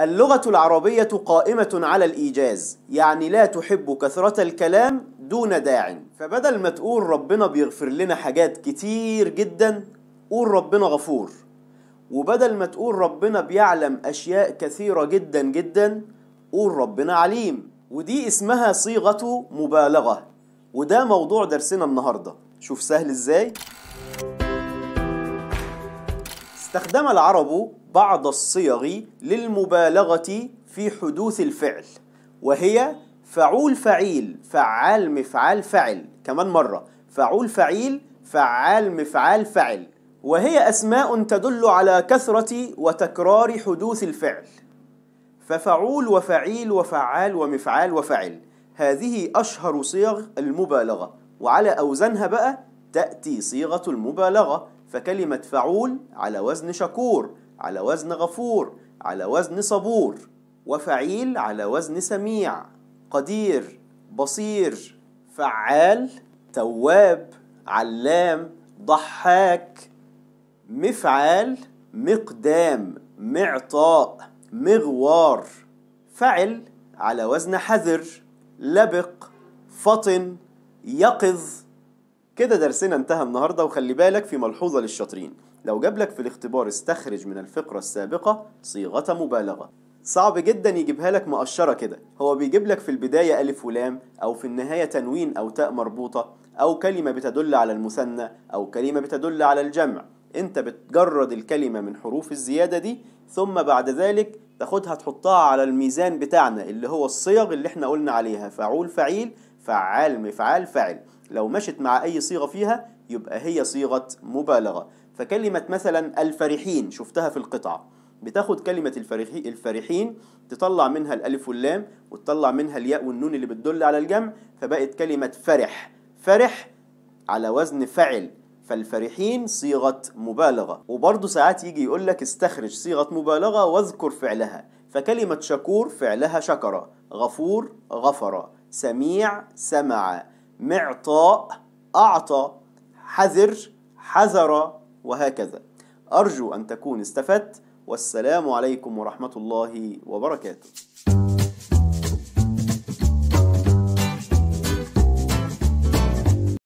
اللغة العربية قائمة على الإيجاز يعني لا تحب كثرة الكلام دون داع فبدل ما تقول ربنا بيغفر لنا حاجات كتير جدا قول ربنا غفور وبدل ما تقول ربنا بيعلم أشياء كثيرة جدا جدا قول ربنا عليم ودي اسمها صيغة مبالغة وده موضوع درسنا النهاردة شوف سهل ازاي استخدم العرب بعض الصيغ للمبالغة في حدوث الفعل وهي فعول فعيل فعال مفعال فعل كمان مرة فعول فعيل فعال مفعال فعل وهي أسماء تدل على كثرة وتكرار حدوث الفعل ففعول وفعيل وفعال ومفعال وفعل هذه أشهر صيغ المبالغة وعلى أوزانها بقى تأتي صيغة المبالغة فكلمة فعول على وزن شكور على وزن غفور على وزن صبور وفعيل على وزن سميع قدير بصير فعال تواب علام ضحاك مفعال مقدام معطاء مغوار فعل على وزن حذر لبق فطن يقظ كده درسنا انتهى النهارده وخلي بالك في ملحوظه للشاطرين لو جابلك في الاختبار استخرج من الفقره السابقه صيغه مبالغه صعب جدا يجيبها لك مقشره كده هو بيجيب لك في البدايه الف ولام او في النهايه تنوين او تاء مربوطه او كلمه بتدل على المثنى او كلمه بتدل على الجمع انت بتجرد الكلمه من حروف الزياده دي ثم بعد ذلك تاخدها تحطها على الميزان بتاعنا اللي هو الصيغ اللي احنا قلنا عليها فعول فعيل فعال مفعال فعل لو مشت مع أي صيغة فيها يبقى هي صيغة مبالغة فكلمة مثلا الفرحين شفتها في القطعة بتاخد كلمة الفرحين تطلع منها الألف واللام وتطلع منها الياء والنون اللي بتدل على الجمع فبقت كلمة فرح فرح على وزن فعل فالفرحين صيغة مبالغة وبرضه ساعات يجي يقول لك استخرج صيغة مبالغة واذكر فعلها فكلمة شكور فعلها شكر غفور غفر سميع سمع معطاء أعطى حذر حذر وهكذا أرجو أن تكون استفدت والسلام عليكم ورحمة الله وبركاته